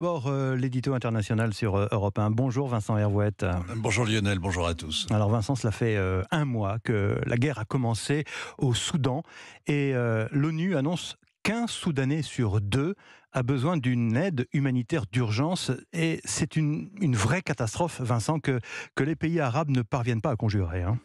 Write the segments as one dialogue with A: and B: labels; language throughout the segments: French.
A: D'abord, euh, l'édito international sur euh, Europe 1. Bonjour Vincent Hervouette. Bonjour Lionel, bonjour à tous. Alors Vincent, cela fait euh, un mois que la guerre a commencé au Soudan et l'ONU annonce qu'un Soudanais sur deux a besoin d'une aide humanitaire d'urgence et c'est une, vraie catastrophe, Vincent, que, que les pays arabes ne
B: parviennent pas à conjurer. Hein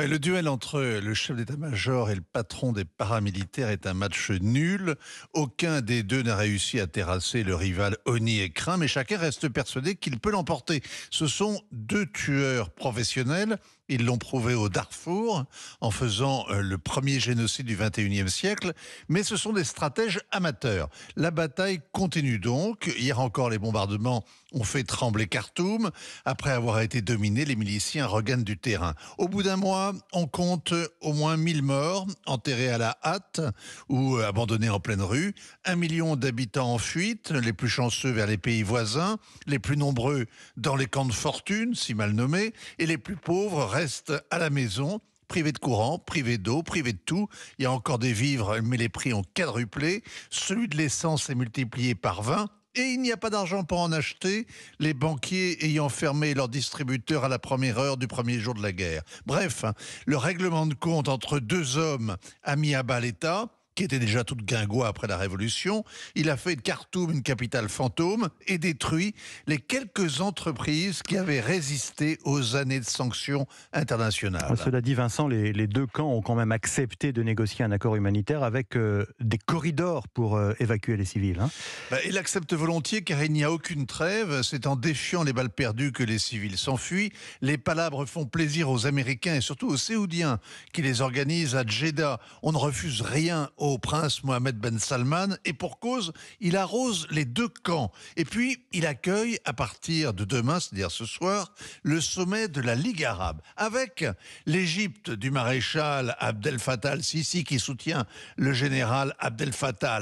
B: le duel entre le chef d'état-major et le patron des paramilitaires est un match nul. Aucun des deux n'a réussi à terrasser le rival Oni et crain mais chacun reste persuadé qu'il peut l'emporter. Ce sont deux tueurs professionnels ils l'ont prouvé au Darfour en faisant euh, le premier génocide du XXIe siècle, mais ce sont des stratèges amateurs. La bataille continue donc. Hier encore, les bombardements ont fait trembler Khartoum. Après avoir été dominés, les miliciens regagnent du terrain. Au bout d'un mois, on compte au moins 1000 morts, enterrés à la hâte ou abandonnés en pleine rue. Un million d'habitants en fuite, les plus chanceux vers les pays voisins, les plus nombreux dans les camps de fortune, si mal nommés, et les plus pauvres restent à la maison, privé de courant, privé d'eau, privé de tout. Il y a encore des vivres, mais les prix ont quadruplé. Celui de l'essence est multiplié par 20 et il n'y a pas d'argent pour en acheter, les banquiers ayant fermé leurs distributeurs à la première heure du premier jour de la guerre. Bref, hein, le règlement de compte entre deux hommes a mis à bas l'État qui était déjà toute guingois après la Révolution. Il a fait de Khartoum une capitale fantôme et détruit les quelques entreprises qui avaient résisté aux années de sanctions internationales. Ah, cela
A: dit, Vincent, les, deux camps ont quand même accepté de négocier un accord humanitaire
B: avec euh, des corridors pour euh, évacuer les civils. Hein. Bah, il accepte volontiers car il n'y a aucune trêve. C'est en défiant les balles perdues que les civils s'enfuient. Les palabres font plaisir aux Américains et surtout aux Séoudiens qui les organisent à Jeddah. On ne refuse rien au prince Mohamed Ben Salman et pour cause, il arrose les deux camps. Et puis, il accueille à partir de demain, c'est-à-dire ce soir, le sommet de la Ligue arabe avec l'Égypte du maréchal Abdel Fattah al-Sisi qui soutient le général Abdel Fattah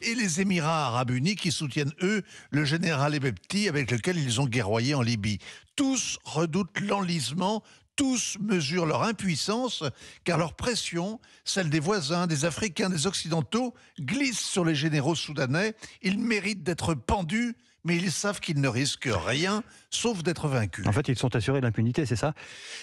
B: et les Émirats arabes unis qui soutiennent eux le général Ebepti avec lequel ils ont guerroyé en Libye. Tous redoutent l'enlisement tous mesurent leur impuissance, car leur pression, celle des voisins, des Africains, des Occidentaux, glisse sur les généraux soudanais. Ils méritent d'être pendus mais ils savent qu'ils ne risquent rien, sauf d'être vaincus. En fait, ils sont assurés de l'impunité, c'est ça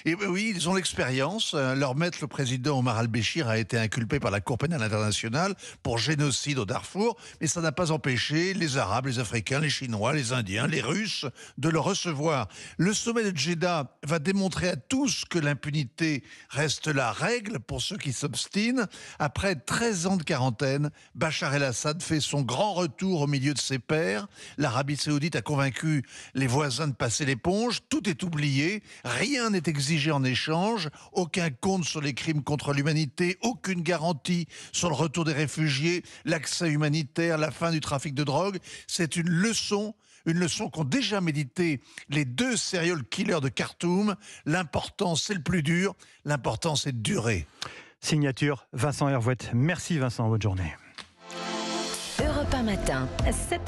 B: Et eh ben oui, ils ont l'expérience. Euh, leur maître, le président Omar al-Béchir, a été inculpé par la Cour pénale internationale pour génocide au Darfour, mais ça n'a pas empêché les Arabes, les Africains, les Chinois, les Indiens, les Russes de le recevoir. Le sommet de Jeddah va démontrer à tous que l'impunité reste la règle pour ceux qui s'obstinent. Après 13 ans de quarantaine, Bachar el-Assad fait son grand retour au milieu de ses pairs. L'Arabie saoudite a convaincu les voisins de passer l'éponge, tout est oublié, rien n'est exigé en échange, aucun compte sur les crimes contre l'humanité, aucune garantie sur le retour des réfugiés, l'accès humanitaire, la fin du trafic de drogue. C'est une leçon une leçon qu'ont déjà médité les deux serial killers de Khartoum. L'important, c'est le plus dur, l'important, c'est de durer. Signature Vincent Hervouette.
A: Merci Vincent, bonne journée.
B: Europe 1 matin, 7...